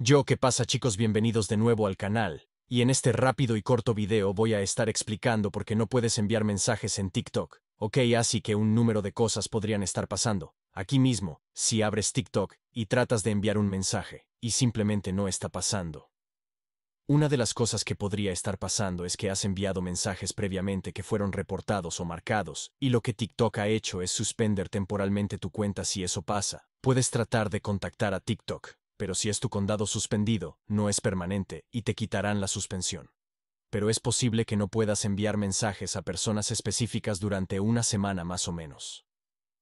Yo, ¿qué pasa chicos? Bienvenidos de nuevo al canal, y en este rápido y corto video voy a estar explicando por qué no puedes enviar mensajes en TikTok, ok, así que un número de cosas podrían estar pasando. Aquí mismo, si abres TikTok y tratas de enviar un mensaje, y simplemente no está pasando. Una de las cosas que podría estar pasando es que has enviado mensajes previamente que fueron reportados o marcados, y lo que TikTok ha hecho es suspender temporalmente tu cuenta si eso pasa. Puedes tratar de contactar a TikTok, pero si es tu condado suspendido, no es permanente, y te quitarán la suspensión. Pero es posible que no puedas enviar mensajes a personas específicas durante una semana más o menos.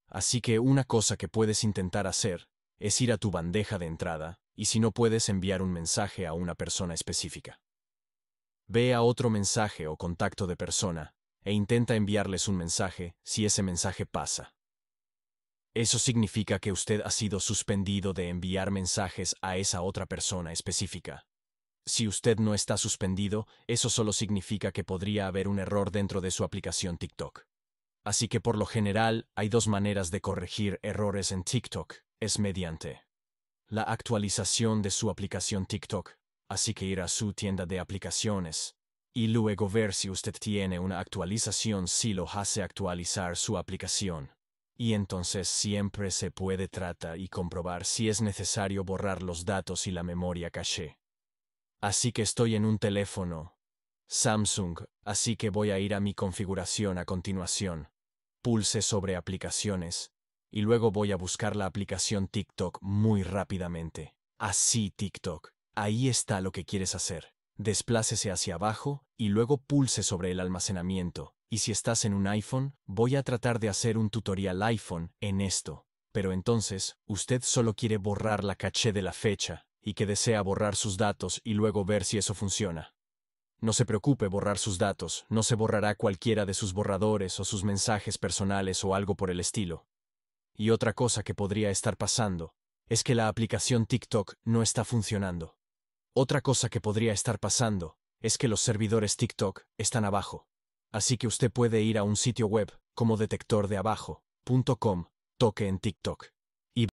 Así que una cosa que puedes intentar hacer es ir a tu bandeja de entrada, y si no puedes enviar un mensaje a una persona específica. Ve a otro mensaje o contacto de persona, e intenta enviarles un mensaje si ese mensaje pasa. Eso significa que usted ha sido suspendido de enviar mensajes a esa otra persona específica. Si usted no está suspendido, eso solo significa que podría haber un error dentro de su aplicación TikTok. Así que por lo general hay dos maneras de corregir errores en TikTok. Es mediante la actualización de su aplicación TikTok, así que ir a su tienda de aplicaciones y luego ver si usted tiene una actualización si lo hace actualizar su aplicación y entonces siempre se puede tratar y comprobar si es necesario borrar los datos y la memoria caché. Así que estoy en un teléfono Samsung, así que voy a ir a mi configuración a continuación. Pulse sobre aplicaciones y luego voy a buscar la aplicación TikTok muy rápidamente. Así TikTok. Ahí está lo que quieres hacer. Desplácese hacia abajo y luego pulse sobre el almacenamiento y si estás en un iPhone, voy a tratar de hacer un tutorial iPhone en esto. Pero entonces, usted solo quiere borrar la caché de la fecha, y que desea borrar sus datos y luego ver si eso funciona. No se preocupe borrar sus datos, no se borrará cualquiera de sus borradores o sus mensajes personales o algo por el estilo. Y otra cosa que podría estar pasando, es que la aplicación TikTok no está funcionando. Otra cosa que podría estar pasando, es que los servidores TikTok están abajo. Así que usted puede ir a un sitio web como detectordeabajo.com, toque en TikTok.